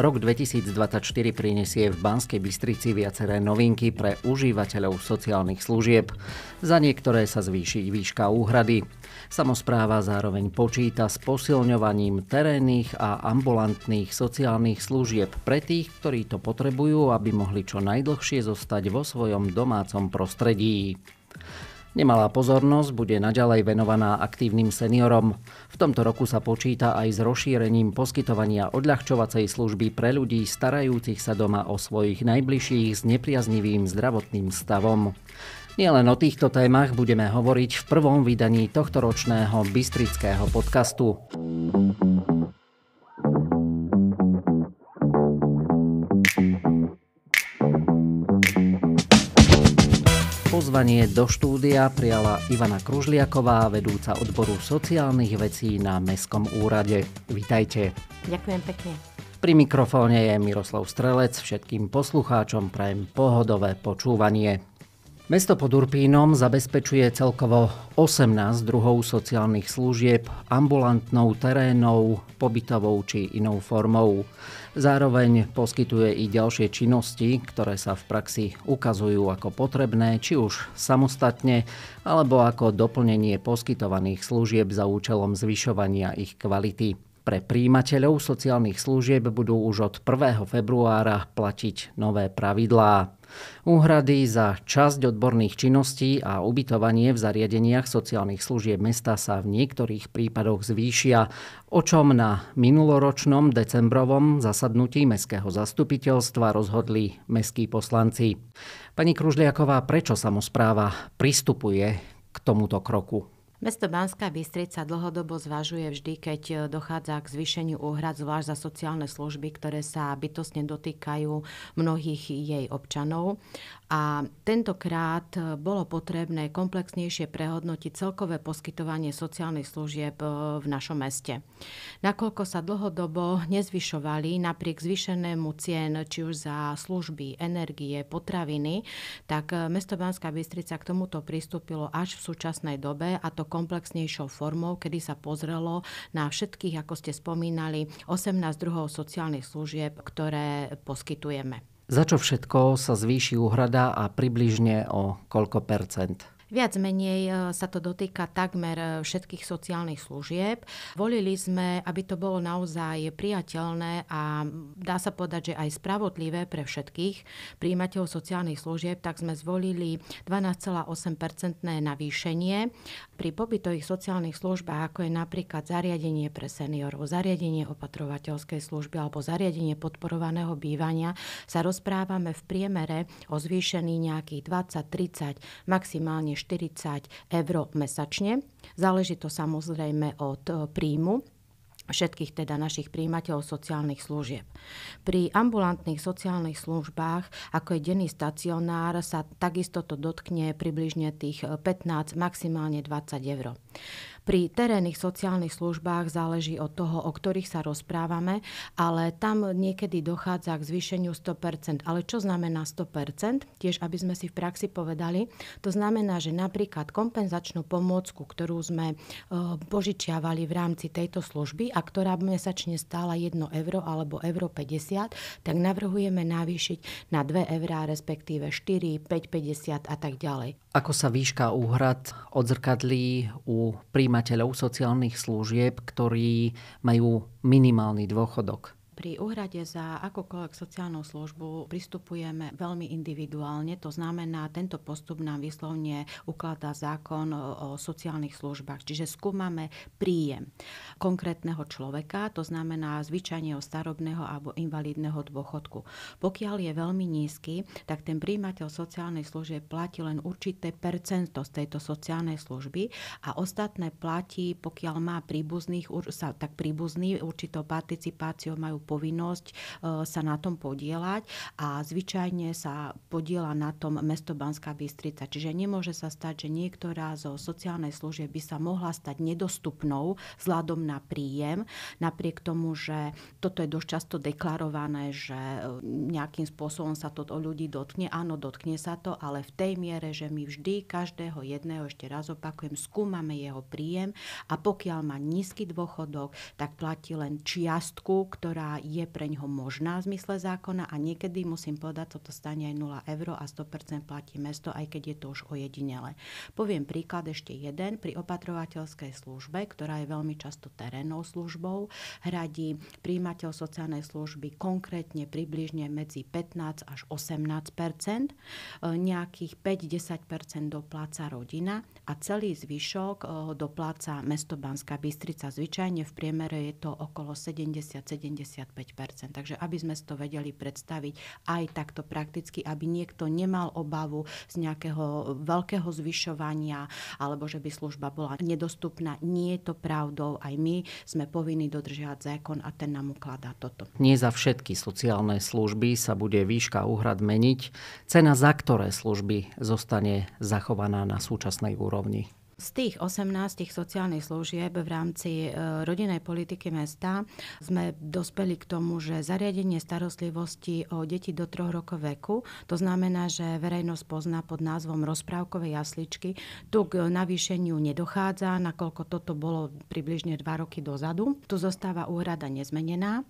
Rok 2024 prinesie v Banskej Bystrici viaceré novinky pre užívateľov sociálnych služieb. Za niektoré sa zvýši výška úhrady. Samozpráva zároveň počíta s posilňovaním terénnych a ambulantných sociálnych služieb pre tých, ktorí to potrebujú, aby mohli čo najdlhšie zostať vo svojom domácom prostredí. Nemalá pozornosť bude naďalej venovaná aktívnym seniorom. V tomto roku sa počíta aj s rozšírením poskytovania odľahčovacej služby pre ľudí starajúcich sa doma o svojich najbližších s nepriaznivým zdravotným stavom. Nielen o týchto témach budeme hovoriť v prvom vydaní tohtoročného Bystrického podcastu. Pozvanie do štúdia prijala Ivana Kružliaková, vedúca odboru sociálnych vecí na Mestskom úrade. Vítajte. Ďakujem pekne. Pri mikrofóne je Miroslav Strelec. Všetkým poslucháčom prajem pohodové počúvanie. Mesto pod Urpínom zabezpečuje celkovo 18 druhov sociálnych služieb ambulantnou, terénou, pobytovou či inou formou. Zároveň poskytuje i ďalšie činnosti, ktoré sa v praxi ukazujú ako potrebné, či už samostatne, alebo ako doplnenie poskytovaných služieb za účelom zvyšovania ich kvality pre príjimateľov sociálnych služieb budú už od 1. februára platiť nové pravidlá. Úhrady za časť odborných činností a ubytovanie v zariadeniach sociálnych služieb mesta sa v niektorých prípadoch zvýšia, o čom na minuloročnom decembrovom zasadnutí mestského zastupiteľstva rozhodli mestskí poslanci. Pani Kružliaková, prečo samozpráva pristupuje k tomuto kroku? Mesto Banská Bystrica dlhodobo zvažuje vždy, keď e, dochádza k zvýšeniu úhrad, zvlášť za sociálne služby, ktoré sa bytostne dotýkajú mnohých jej občanov a tentokrát e, bolo potrebné komplexnejšie prehodnotiť celkové poskytovanie sociálnych služieb e, v našom meste. Nakoľko sa dlhodobo nezvyšovali napriek zvýšenému cien či už za služby, energie, potraviny, tak e, mesto Banská Bystrica k tomuto pristúpilo až v súčasnej dobe a to komplexnejšou formou, kedy sa pozrelo na všetkých, ako ste spomínali, 18 druhov sociálnych služieb, ktoré poskytujeme. Za čo všetko sa zvýši úhrada a približne o koľko percent? Viac menej e, sa to dotýka takmer e, všetkých sociálnych služieb. Volili sme, aby to bolo naozaj priateľné a dá sa povedať, že aj spravodlivé pre všetkých príjimateľov sociálnych služieb, tak sme zvolili 12,8-percentné navýšenie pri pobytových sociálnych službách, ako je napríklad zariadenie pre seniorov, zariadenie opatrovateľskej služby alebo zariadenie podporovaného bývania, sa rozprávame v priemere o zvýšení nejakých 20, 30, maximálne 40 eur mesačne. Záleží to samozrejme od e, príjmu všetkých teda našich príjimateľov sociálnych služieb. Pri ambulantných sociálnych službách, ako je denný stacionár, sa takisto to dotkne približne tých 15, maximálne 20 eur. Pri terénnych sociálnych službách záleží od toho, o ktorých sa rozprávame, ale tam niekedy dochádza k zvýšeniu 100%. Ale čo znamená 100%? Tiež, aby sme si v praxi povedali, to znamená, že napríklad kompenzačnú pomôcku, ktorú sme e, požičiavali v rámci tejto služby a ktorá mesačne stála 1 euro alebo euro 50, tak navrhujeme navýšiť na 2 eurá, respektíve 4, 5, 50 a tak ďalej. Ako sa výška úhrad odzrkadlí u príjmateľov príjimateľov sociálnych služieb, ktorí majú minimálny dôchodok pri úhrade za akokoľvek sociálnu službu pristupujeme veľmi individuálne, to znamená, tento postup nám vyslovne ukladá zákon o sociálnych službách, čiže skúmame príjem konkrétneho človeka, to znamená zvyčajne o starobného alebo invalidného dôchodku. Pokiaľ je veľmi nízky, tak ten príjimateľ sociálnej služby platí len určité percento z tejto sociálnej služby a ostatné platí, pokiaľ má príbuzných, tak príbuzný určitou participáciou majú povinnosť e, sa na tom podielať a zvyčajne sa podiela na tom mesto Banská Bystrica. Čiže nemôže sa stať, že niektorá zo sociálnej služieb by sa mohla stať nedostupnou vzhľadom na príjem, napriek tomu, že toto je dosť často deklarované, že e, nejakým spôsobom sa to o ľudí dotkne. Áno, dotkne sa to, ale v tej miere, že my vždy každého jedného, ešte raz opakujem, skúmame jeho príjem a pokiaľ má nízky dôchodok, tak platí len čiastku, ktorá je pre ňoho možná v zmysle zákona a niekedy musím povedať, toto stane aj 0 eur a 100% platí mesto, aj keď je to už ojedinele. Poviem príklad ešte jeden. Pri opatrovateľskej službe, ktorá je veľmi často terénnou službou, hradí príjimateľ sociálnej služby konkrétne približne medzi 15 až 18 e, nejakých 5-10 dopláca rodina a celý zvyšok e, dopláca mesto Banská Bystrica. Zvyčajne v priemere je to okolo 70 70 85 Takže aby sme si to vedeli predstaviť aj takto prakticky, aby niekto nemal obavu z nejakého veľkého zvyšovania alebo že by služba bola nedostupná. Nie je to pravdou. Aj my sme povinní dodržiavať zákon a ten nám ukladá toto. Nie za všetky sociálne služby sa bude výška úhrad meniť. Cena za ktoré služby zostane zachovaná na súčasnej úrovni? Z tých 18 tých sociálnych služieb v rámci e, rodinnej politiky mesta sme dospeli k tomu, že zariadenie starostlivosti o deti do 3 rokov veku, to znamená, že verejnosť pozná pod názvom rozprávkové jasličky, tu k navýšeniu nedochádza, nakoľko toto bolo približne 2 roky dozadu. Tu zostáva úhrada nezmenená.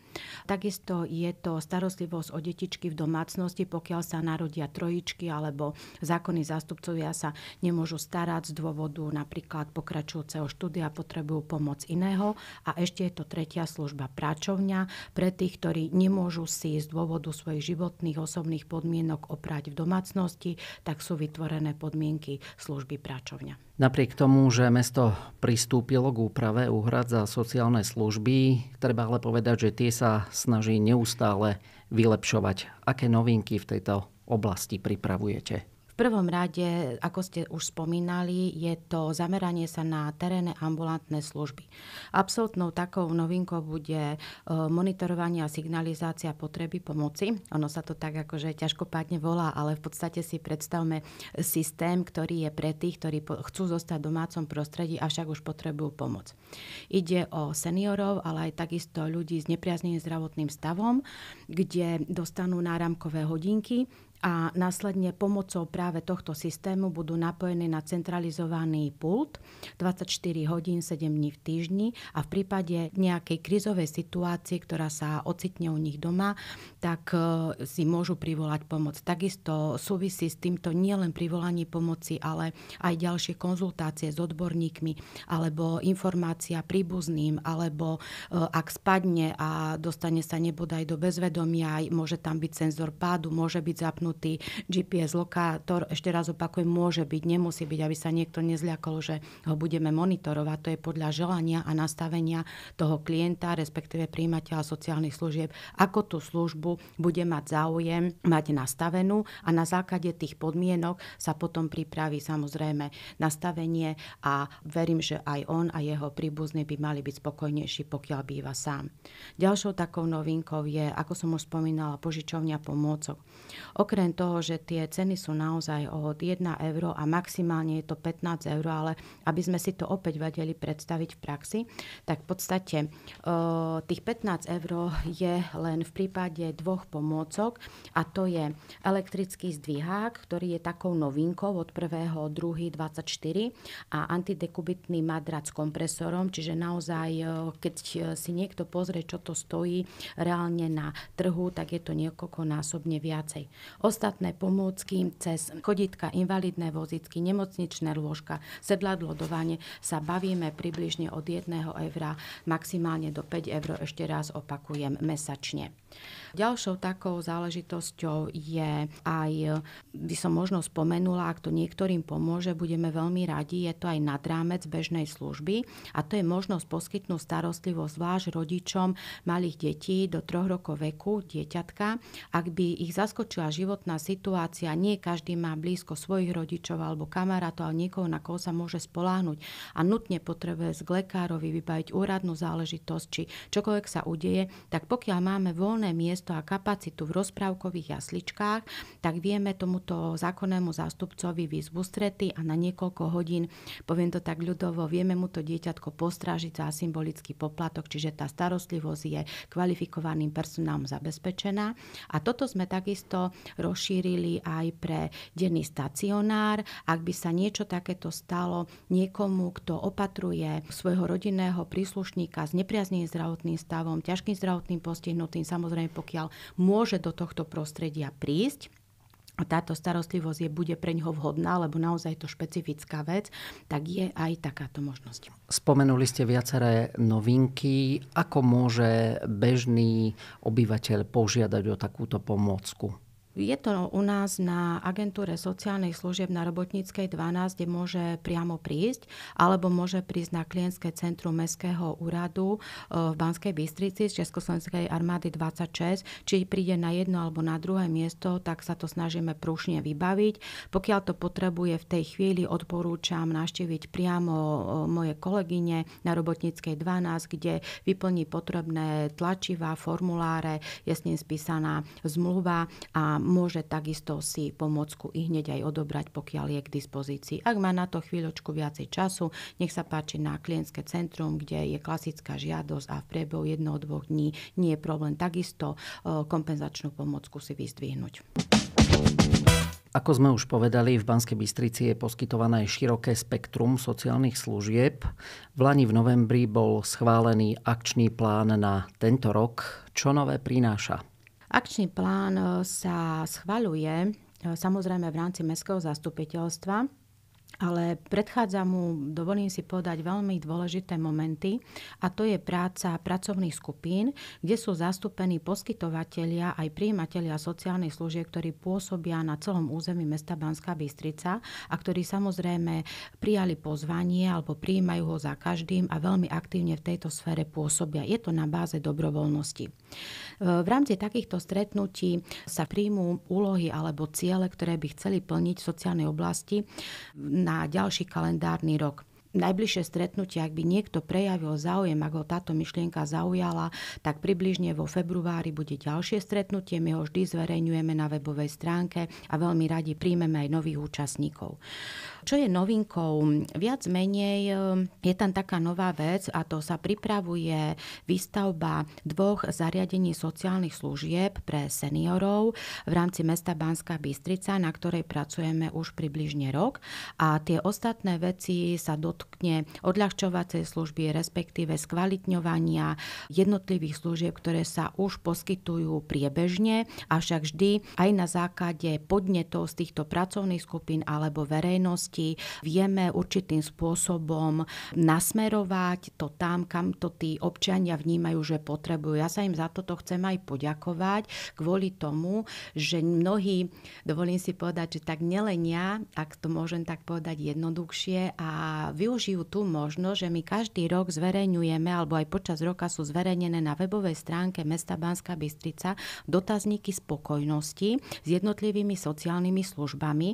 Takisto je to starostlivosť o detičky v domácnosti, pokiaľ sa narodia trojičky alebo zákony zástupcovia sa nemôžu starať z dôvodu napríklad pokračujúceho štúdia potrebujú pomoc iného. A ešte je to tretia služba práčovňa pre tých, ktorí nemôžu si z dôvodu svojich životných osobných podmienok oprať v domácnosti, tak sú vytvorené podmienky služby práčovňa. Napriek tomu, že mesto pristúpilo k úprave úhrad za sociálne služby, treba ale povedať, že tie sa snaží neustále vylepšovať. Aké novinky v tejto oblasti pripravujete? prvom rade, ako ste už spomínali, je to zameranie sa na terénne ambulantné služby. Absolutnou takou novinkou bude e, monitorovanie a signalizácia potreby pomoci. Ono sa to tak akože ťažko pádne volá, ale v podstate si predstavme systém, ktorý je pre tých, ktorí chcú zostať v domácom prostredí, avšak už potrebujú pomoc. Ide o seniorov, ale aj takisto ľudí s nepriazným zdravotným stavom, kde dostanú náramkové hodinky, a následne pomocou práve tohto systému budú napojení na centralizovaný pult 24 hodín 7 dní v týždni a v prípade nejakej krizovej situácie, ktorá sa ocitne u nich doma, tak e, si môžu privolať pomoc. Takisto súvisí s týmto nielen privolanie pomoci, ale aj ďalšie konzultácie s odborníkmi alebo informácia príbuzným, alebo e, ak spadne a dostane sa nebodaj do bezvedomia, môže tam byť senzor pádu, môže byť zapnutý zapnutý GPS lokátor, ešte raz opakujem, môže byť, nemusí byť, aby sa niekto nezľakol, že ho budeme monitorovať. To je podľa želania a nastavenia toho klienta, respektíve príjimateľa sociálnych služieb, ako tú službu bude mať záujem mať nastavenú a na základe tých podmienok sa potom pripraví samozrejme nastavenie a verím, že aj on a jeho príbuzní by mali byť spokojnejší, pokiaľ býva sám. Ďalšou takou novinkou je, ako som už spomínala, požičovňa pomôcok. Okrem okrem toho, že tie ceny sú naozaj od 1 euro a maximálne je to 15 eur, ale aby sme si to opäť vedeli predstaviť v praxi, tak v podstate e, tých 15 eur je len v prípade dvoch pomôcok a to je elektrický zdvihák, ktorý je takou novinkou od 1. 2. 24 a antidekubitný madrac s kompresorom, čiže naozaj, e, keď e, si niekto pozrie, čo to stojí reálne na trhu, tak je to niekoľko násobne viacej. Ostatné pomôcky cez choditka, invalidné vozicky, nemocničné lôžka, sedladlo do vane sa bavíme približne od 1 eura maximálne do 5 eur, ešte raz opakujem, mesačne. Ďalšou takou záležitosťou je aj, by som možno spomenula, ak to niektorým pomôže, budeme veľmi radi, je to aj nad rámec bežnej služby a to je možnosť poskytnúť starostlivosť zvlášť rodičom malých detí do troch rokov veku, dieťatka, ak by ich zaskočila životná situácia, nie každý má blízko svojich rodičov alebo kamarátov, ale niekoho, na koho sa môže spoláhnuť a nutne potrebuje z lekárovi vybaviť úradnú záležitosť, či čokoľvek sa udeje, tak pokiaľ máme voľné miesto, miesto a kapacitu v rozprávkových jasličkách, tak vieme tomuto zákonnému zástupcovi výzvu strety a na niekoľko hodín, poviem to tak ľudovo, vieme mu to dieťatko postrážiť za symbolický poplatok, čiže tá starostlivosť je kvalifikovaným personálom zabezpečená. A toto sme takisto rozšírili aj pre denný stacionár. Ak by sa niečo takéto stalo niekomu, kto opatruje svojho rodinného príslušníka s nepriazným zdravotným stavom, ťažkým zdravotným postihnutým, samozrejme pokiaľ pokiaľ môže do tohto prostredia prísť táto starostlivosť je, bude pre ňoho vhodná, lebo naozaj to špecifická vec, tak je aj takáto možnosť. Spomenuli ste viaceré novinky. Ako môže bežný obyvateľ požiadať o takúto pomôcku? Je to u nás na agentúre sociálnych služieb na Robotníckej 12, kde môže priamo prísť, alebo môže prísť na klientské centrum Mestského úradu eh, v Banskej Bystrici z Československej armády 26. Či príde na jedno alebo na druhé miesto, tak sa to snažíme prúšne vybaviť. Pokiaľ to potrebuje v tej chvíli, odporúčam naštíviť priamo eh, moje kolegyne na Robotníckej 12, kde vyplní potrebné tlačivá, formuláre, je s ním spísaná zmluva a môže takisto si pomocku i hneď aj odobrať, pokiaľ je k dispozícii. Ak má na to chvíľočku viacej času, nech sa páči na klientské centrum, kde je klasická žiadosť a v priebehu jedného dvoch dní nie je problém takisto e, kompenzačnú pomocku si vyzdvihnúť. Ako sme už povedali, v Banskej Bystrici je poskytované široké spektrum sociálnych služieb. V Lani v novembri bol schválený akčný plán na tento rok. Čo nové prináša? Akčný plán eh, sa schvaľuje eh, samozrejme v rámci Mestského zastupiteľstva ale predchádza mu, dovolím si podať, veľmi dôležité momenty a to je práca pracovných skupín, kde sú zastúpení poskytovateľia aj príjimatelia sociálnych služieb, ktorí pôsobia na celom území mesta Banská Bystrica a ktorí samozrejme prijali pozvanie alebo prijímajú ho za každým a veľmi aktívne v tejto sfére pôsobia. Je to na báze dobrovoľnosti. V rámci takýchto stretnutí sa príjmú úlohy alebo ciele, ktoré by chceli plniť v sociálnej oblasti na ďalší kalendárny rok najbližšie stretnutie, ak by niekto prejavil záujem, ak ho táto myšlienka zaujala, tak približne vo februári bude ďalšie stretnutie. My ho vždy zverejňujeme na webovej stránke a veľmi radi príjmeme aj nových účastníkov. Čo je novinkou? Viac menej eh, je tam taká nová vec a to sa pripravuje výstavba dvoch zariadení sociálnych služieb pre seniorov v rámci mesta Banská Bystrica, na ktorej pracujeme už približne rok a tie ostatné veci sa dotkne odľahčovacej služby, respektíve skvalitňovania jednotlivých služieb, ktoré sa už poskytujú priebežne, avšak vždy aj na základe podnetov z týchto pracovných skupín alebo verejnosti činnosti vieme určitým spôsobom nasmerovať to tam, kam to tí občania vnímajú, že potrebujú. Ja sa im za toto chcem aj poďakovať kvôli tomu, že mnohí, dovolím si povedať, že tak nelenia, ak to môžem tak povedať jednoduchšie a využijú tú možnosť, že my každý rok zverejňujeme, alebo aj počas roka sú zverejnené na webovej stránke mesta Banská Bystrica dotazníky spokojnosti s jednotlivými sociálnymi službami.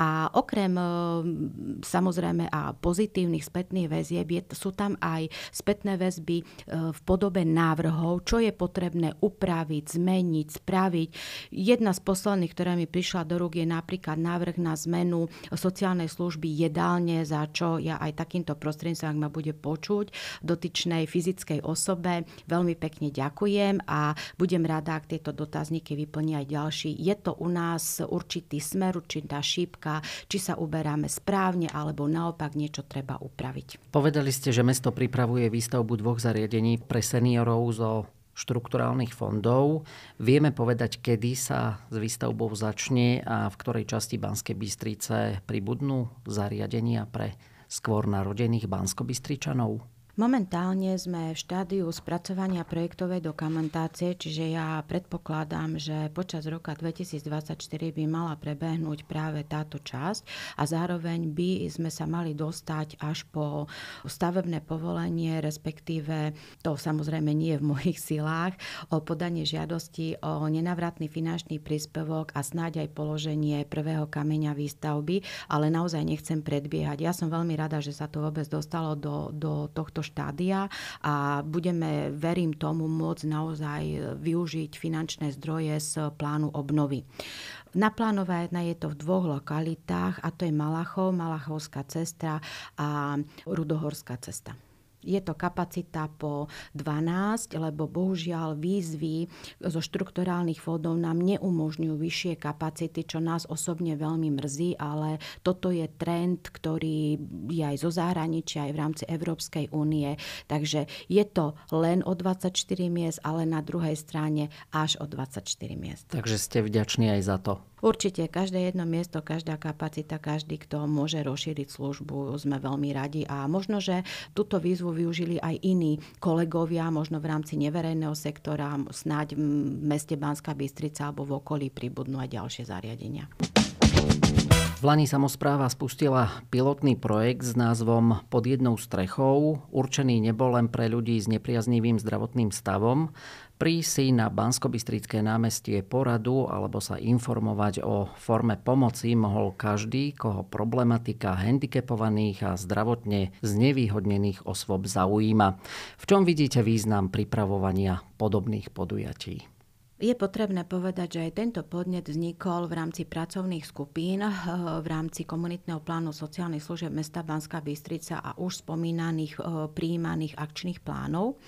A okrem Ehm, samozrejme a pozitívnych spätných väzieb, je, sú tam aj spätné väzby eh, v podobe návrhov, čo je potrebné upraviť, zmeniť, spraviť. Jedna z posledných, ktorá mi prišla do rúk, je napríklad návrh na zmenu sociálnej služby jedálne, za čo ja aj takýmto prostredníctvom, ak ma bude počuť, dotyčnej fyzickej osobe veľmi pekne ďakujem a budem rada, ak tieto dotazníky vyplní aj ďalší. Je to u nás určitý smer, určitá šípka, či sa uberá využívame správne alebo naopak niečo treba upraviť. Povedali ste, že mesto pripravuje výstavbu dvoch zariadení pre seniorov zo štrukturálnych fondov. Vieme povedať, kedy sa s výstavbou začne a v ktorej časti Banskej Bystrice pribudnú zariadenia pre skôr narodených banskobystričanov? Momentálne sme v štádiu spracovania projektovej dokumentácie, čiže ja predpokladám, že počas roka 2024 by mala prebehnúť práve táto časť a zároveň by sme sa mali dostať až po stavebné povolenie, respektíve to samozrejme nie je v mojich silách, o podanie žiadosti o nenavratný finančný príspevok a snáď aj položenie prvého kameňa výstavby, ale naozaj nechcem predbiehať. Ja som veľmi rada, že sa to vôbec dostalo do, do tohto štádia a budeme, verím tomu, môcť naozaj e, využiť finančné zdroje z plánu obnovy. Naplánované je to v dvoch lokalitách a to je Malachov, Malachovská cesta a Rudohorská cesta je to kapacita po 12, lebo bohužiaľ výzvy zo štrukturálnych fondov nám neumožňujú vyššie kapacity, čo nás osobne veľmi mrzí, ale toto je trend, ktorý je aj zo zahraničia, aj v rámci Európskej únie. Takže je to len o 24 miest, ale na druhej strane až o 24 miest. Takže ste vďační aj za to. Určite, každé jedno miesto, každá kapacita, každý, kto môže rozšíriť službu, sme veľmi radi. A možno, že túto výzvu využili aj iní kolegovia, možno v rámci neverejného sektora, snáď v meste Banská Bystrica alebo v okolí pribudnú aj ďalšie zariadenia. V Lani samozpráva spustila pilotný projekt s názvom Pod jednou strechou, určený nebol len pre ľudí s nepriaznivým zdravotným stavom, prísi na Banskobystrické námestie poradu alebo sa informovať o forme pomoci mohol každý, koho problematika handicapovaných a zdravotne znevýhodnených osôb zaujíma. V čom vidíte význam pripravovania podobných podujatí? Je potrebné povedať, že aj tento podnet vznikol v rámci pracovných skupín eh, v rámci komunitného plánu sociálnych služieb mesta Banská Bystrica a už spomínaných eh, príjmaných akčných plánov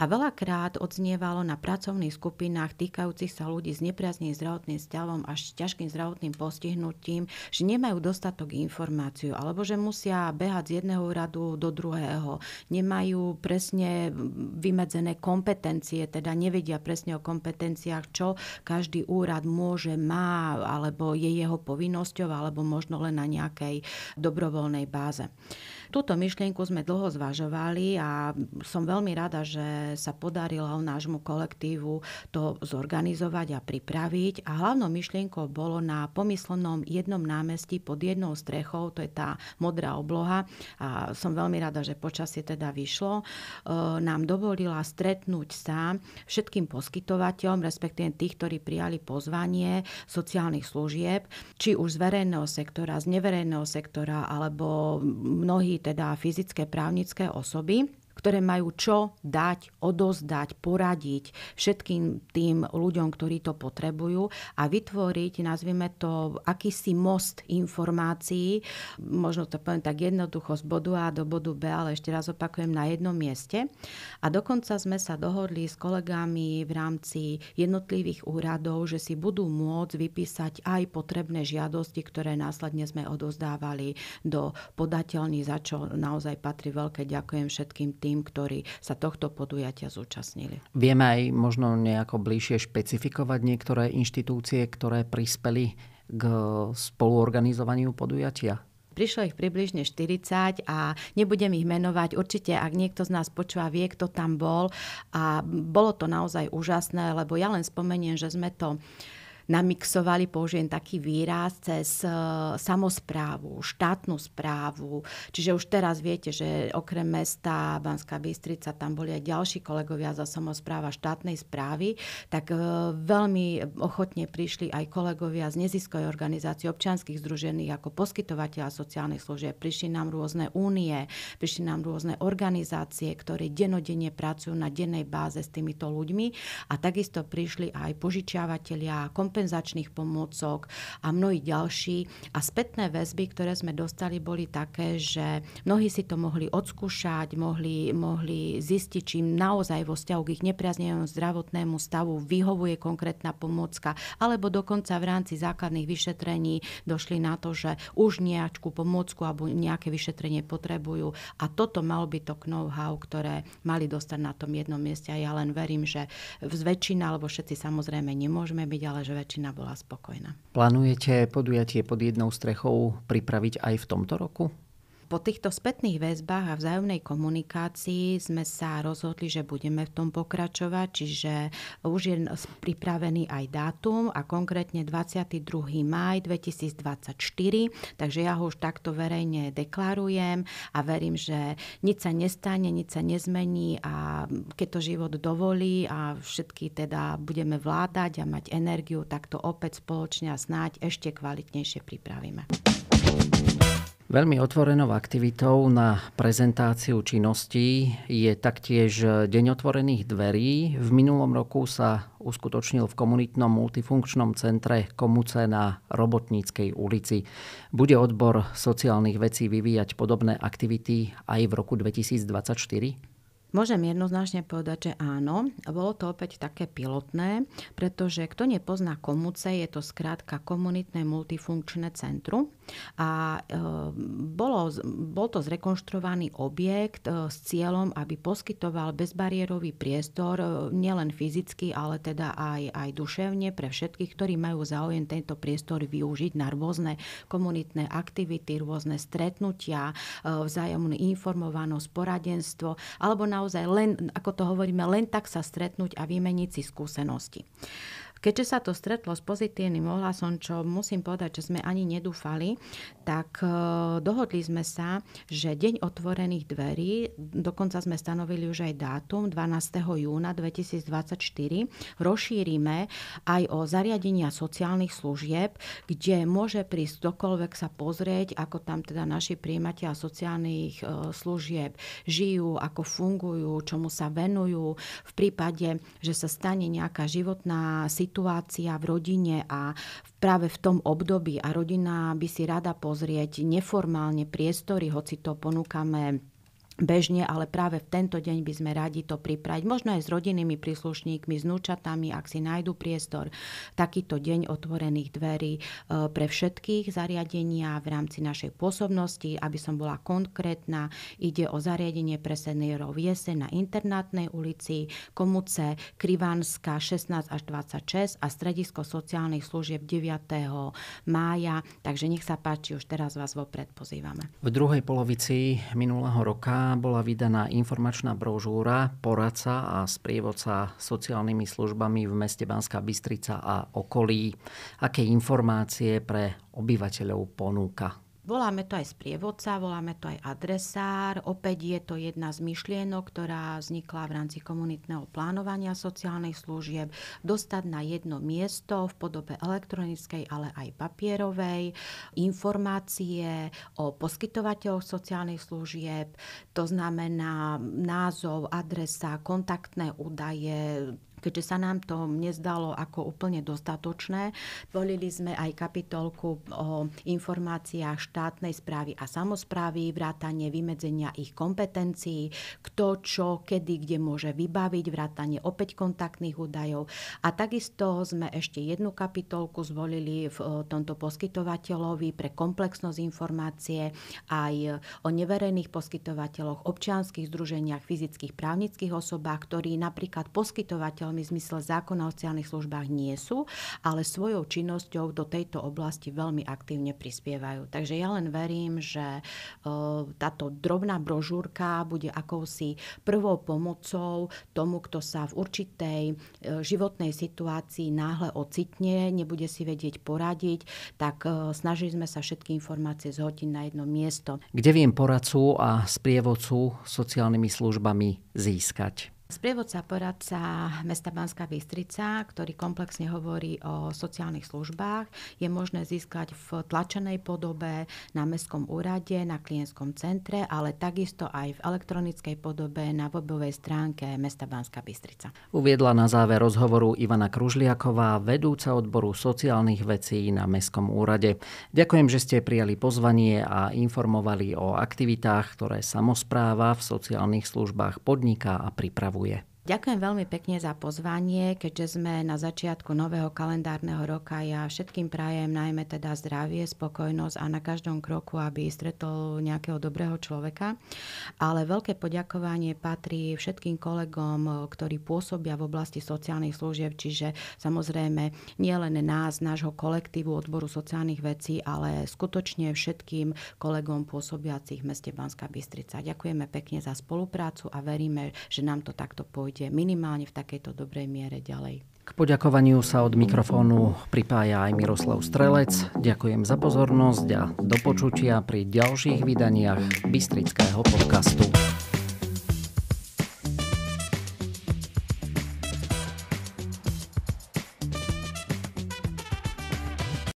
a veľakrát odznievalo na pracovných skupinách týkajúcich sa ľudí s nepriazným zdravotným stavom až ťažkým zdravotným postihnutím, že nemajú dostatok informáciu alebo že musia behať z jedného úradu do druhého, nemajú presne vymedzené kompetencie, teda nevedia presne o kompetenciách, čo každý úrad môže, má, alebo je jeho povinnosťou, alebo možno len na nejakej dobrovoľnej báze. Túto myšlienku sme dlho zvažovali a som veľmi rada, že sa podarilo nášmu kolektívu to zorganizovať a pripraviť. A hlavnou myšlienkou bolo na pomyslenom jednom námestí pod jednou strechou, to je tá modrá obloha a som veľmi rada, že počasie teda vyšlo, e, nám dovolila stretnúť sa všetkým poskytovateľom, respektíve tých, ktorí prijali pozvanie sociálnych služieb, či už z verejného sektora, z neverejného sektora, alebo mnohí teda fyzické právnické osoby ktoré majú čo dať, odozdať, poradiť všetkým tým ľuďom, ktorí to potrebujú a vytvoriť, nazvime to, akýsi most informácií, možno to poviem tak jednoducho z bodu A do bodu B, ale ešte raz opakujem, na jednom mieste. A dokonca sme sa dohodli s kolegami v rámci jednotlivých úradov, že si budú môcť vypísať aj potrebné žiadosti, ktoré následne sme odozdávali do podateľní, za čo naozaj patrí veľké ďakujem všetkým tým, tým, ktorí sa tohto podujatia zúčastnili. Vieme aj možno nejako bližšie špecifikovať niektoré inštitúcie, ktoré prispeli k spoluorganizovaniu podujatia? Prišlo ich približne 40 a nebudem ich menovať. Určite, ak niekto z nás počúva, vie, kto tam bol. A bolo to naozaj úžasné, lebo ja len spomeniem, že sme to uh, namixovali, použijem taký výraz, cez e, samozprávu, štátnu správu. Čiže už teraz viete, že okrem mesta Banská Bystrica tam boli aj ďalší kolegovia za samozpráva štátnej správy, tak e, veľmi ochotne prišli aj kolegovia z neziskovej organizácie občianských združených ako poskytovateľa sociálnych služieb. Prišli nám rôzne únie, prišli nám rôzne organizácie, ktoré denodenne pracujú na dennej báze s týmito ľuďmi a takisto prišli aj požičiavateľia kompetenci kompenzačných pomôcok a mnohí ďalší. A spätné väzby, ktoré sme dostali, boli také, že mnohí si to mohli odskúšať, mohli, mohli zistiť, či naozaj vo vzťahu k ich nepriaznenému zdravotnému stavu vyhovuje konkrétna pomôcka, alebo dokonca v rámci základných vyšetrení došli na to, že už nejakú pomôcku alebo nejaké vyšetrenie potrebujú. A toto malo byť to know-how, ktoré mali dostať na tom jednom mieste. A ja len verím, že z väčšina, alebo všetci samozrejme nemôžeme byť, ale že väčšina bola spokojná. Plánujete podujatie pod jednou strechou pripraviť aj v tomto roku? po týchto spätných väzbách a vzájomnej komunikácii sme sa rozhodli, že budeme v tom pokračovať, čiže už je pripravený aj dátum a konkrétne 22. maj 2024, takže ja ho už takto verejne deklarujem a verím, že nič sa nestane, nič sa nezmení a keď to život dovolí a všetky teda budeme vládať a mať energiu, tak to opäť spoločne a snáď ešte kvalitnejšie pripravíme. Veľmi otvorenou aktivitou na prezentáciu činností je taktiež Deň otvorených dverí. V minulom roku sa uskutočnil v komunitnom multifunkčnom centre Komuce na Robotníckej ulici. Bude odbor sociálnych vecí vyvíjať podobné aktivity aj v roku 2024? Môžem jednoznačne povedať, že áno. Bolo to opäť také pilotné, pretože kto nepozná komuce, je to skrátka komunitné multifunkčné centrum. A e, bolo, bol to zrekonštruovaný objekt e, s cieľom, aby poskytoval bezbariérový priestor e, nielen fyzicky, ale teda aj, aj duševne pre všetkých, ktorí majú záujem tento priestor využiť na rôzne komunitné aktivity, rôzne stretnutia, e, vzájomnú informovanosť, poradenstvo alebo na naozaj len, ako to hovoríme, len tak sa stretnúť a vymeniť si skúsenosti. Keďže sa to stretlo s pozitívnym ohlasom, čo musím povedať, že sme ani nedúfali, tak e, dohodli sme sa, že deň otvorených dverí, dokonca sme stanovili už aj dátum 12. júna 2024, rozšírime aj o zariadenia sociálnych služieb, kde môže prísť kdokoľvek sa pozrieť, ako tam teda naši príjimateľ sociálnych e, služieb žijú, ako fungujú, čomu sa venujú. V prípade, že sa stane nejaká životná situácia, situácia v rodine a práve v tom období a rodina by si rada pozrieť neformálne priestory, hoci to ponúkame bežne, ale práve v tento deň by sme radi to pripraviť. Možno aj s rodinnými príslušníkmi, s núčatami, ak si nájdu priestor. Takýto deň otvorených dverí e, pre všetkých zariadenia v rámci našej pôsobnosti, aby som bola konkrétna, ide o zariadenie pre seniorov Jese na internátnej ulici, Komuce, Krivanská 16 až 26 a stredisko sociálnych služieb 9. mája. Takže nech sa páči, už teraz vás vopred pozývame. V druhej polovici minulého roka bola vydaná informačná brožúra poradca a sprievodca sociálnymi službami v meste Banská Bystrica a okolí. Aké informácie pre obyvateľov ponúka? Voláme to aj sprievodca, voláme to aj adresár. Opäť je to jedna z myšlienok, ktorá vznikla v rámci komunitného plánovania sociálnych služieb. Dostať na jedno miesto v podobe elektronickej, ale aj papierovej, informácie o poskytovateľoch sociálnych služieb, to znamená názov, adresa, kontaktné údaje, keďže sa nám to nezdalo ako úplne dostatočné. Volili sme aj kapitolku o informáciách štátnej správy a samozprávy, vrátanie vymedzenia ich kompetencií, kto čo, kedy, kde môže vybaviť, vrátanie opäť kontaktných údajov. A takisto sme ešte jednu kapitolku zvolili v e, tomto poskytovateľovi pre komplexnosť informácie aj o neverejných poskytovateľoch, občianských združeniach, fyzických právnických osobách, ktorí napríklad poskytovateľ podnikateľmi v zmysle zákona o sociálnych službách nie sú, ale svojou činnosťou do tejto oblasti veľmi aktívne prispievajú. Takže ja len verím, že e, táto drobná brožúrka bude akousi prvou pomocou tomu, kto sa v určitej e, životnej situácii náhle ocitne, nebude si vedieť poradiť, tak e, snažili sme sa všetky informácie zhodiť na jedno miesto. Kde viem poradcu a sprievodcu sociálnymi službami získať? Sprievodca poradca mesta Banská Bystrica, ktorý komplexne hovorí o sociálnych službách, je možné získať v tlačenej podobe na mestskom úrade, na klientskom centre, ale takisto aj v elektronickej podobe na webovej stránke mesta Banská Bystrica. Uviedla na záver rozhovoru Ivana Kružliaková, vedúca odboru sociálnych vecí na mestskom úrade. Ďakujem, že ste prijali pozvanie a informovali o aktivitách, ktoré samozpráva v sociálnych službách podniká a pripravuje. przygotowuje. Ďakujem veľmi pekne za pozvanie, keďže sme na začiatku nového kalendárneho roka. Ja všetkým prajem najmä teda zdravie, spokojnosť a na každom kroku, aby stretol nejakého dobrého človeka. Ale veľké poďakovanie patrí všetkým kolegom, ktorí pôsobia v oblasti sociálnych služieb, čiže samozrejme nielen nás, nášho kolektívu odboru sociálnych vecí, ale skutočne všetkým kolegom pôsobiacich v meste Banská Bystrica. Ďakujeme pekne za spoluprácu a veríme, že nám to takto pôjde určite minimálne v takejto dobrej miere ďalej. K poďakovaniu sa od mikrofónu pripája aj Miroslav Strelec. Ďakujem za pozornosť a do počutia pri ďalších vydaniach Bystrického podcastu.